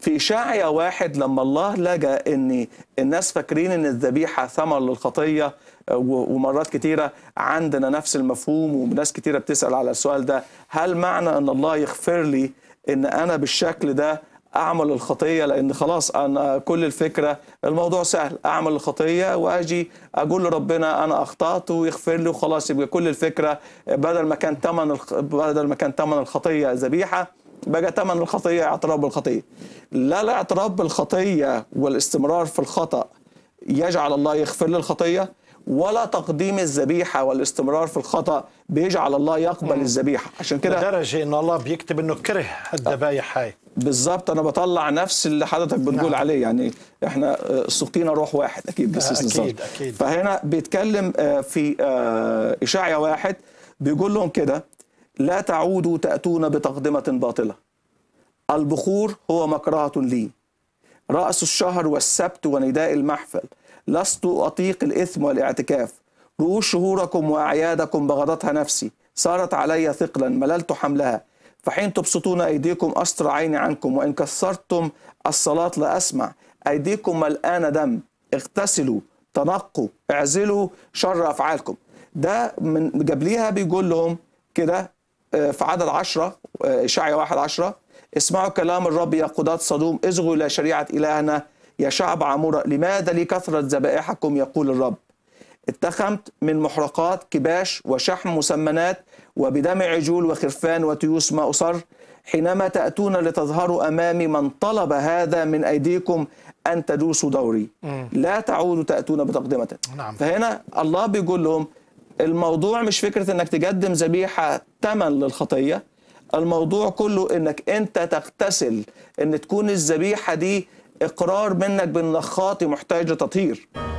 في شاعية واحد لما الله لجأ ان الناس فاكرين ان الذبيحة ثمر للخطية آه، ومرات كتيرة عندنا نفس المفهوم وناس كتيرة بتسأل على السؤال ده هل معنى ان الله يغفر لي ان انا بالشكل ده اعمل الخطيه لان خلاص انا كل الفكره الموضوع سهل اعمل الخطيه واجي اقول لربنا انا اخطات ويغفر لي وخلاص يبقى كل الفكره آه، بدل ما كان ثمن بدل ما كان ثمن الخطيه ذبيحه بقى ثمن الخطيه اعتراف بالخطيه لا الاعتراف بالخطيه والاستمرار في الخطا يجعل الله يغفر لي الخطيه ولا تقديم الذبيحه والاستمرار في الخطا بيجعل الله يقبل الذبيحه عشان كده لدرجه ان الله بيكتب انه كره الذبايح هاي بالظبط انا بطلع نفس اللي حضرتك بتقول نعم. عليه يعني احنا آه، سقينا روح واحد اكيد بس اكيد اكيد فهنا بيتكلم آه، في آه، اشاعيه واحد بيقول لهم كده لا تعودوا تأتون بتقدمة باطلة البخور هو مكرهة لي رأس الشهر والسبت ونداء المحفل لست أطيق الإثم والاعتكاف رؤوس شهوركم وأعيادكم بغضتها نفسي صارت علي ثقلا مللت حملها فحين تبسطون أيديكم أسطر عيني عنكم وإن كسرتم الصلاة لا أسمع أيديكم الآن دم اغتسلوا تنقوا اعزلوا شر أفعالكم ده من قبليها بيقول لهم كده آه، في عدد عشرة آه، إشعيا واحد عشرة اسمعوا كلام الرب يا قضاة صدوم اصغوا إلى شريعة إلهنا يا شعب عمورة لماذا لكثرة ذبائحكم يقول الرب اتخمت من محرقات كباش وشحم مسمنات وبدم عجول وخرفان وتيوس ما أصر حينما تأتون لتظهروا أمامي من طلب هذا من أيديكم أن تدوسوا دوري لا تعودوا تأتون بتقدمة نعم. فهنا الله بيقول لهم الموضوع مش فكره انك تقدم ذبيحه تمن للخطيه الموضوع كله انك انت تغتسل ان تكون الذبيحه دي اقرار منك بان خاطي محتاج لتطهير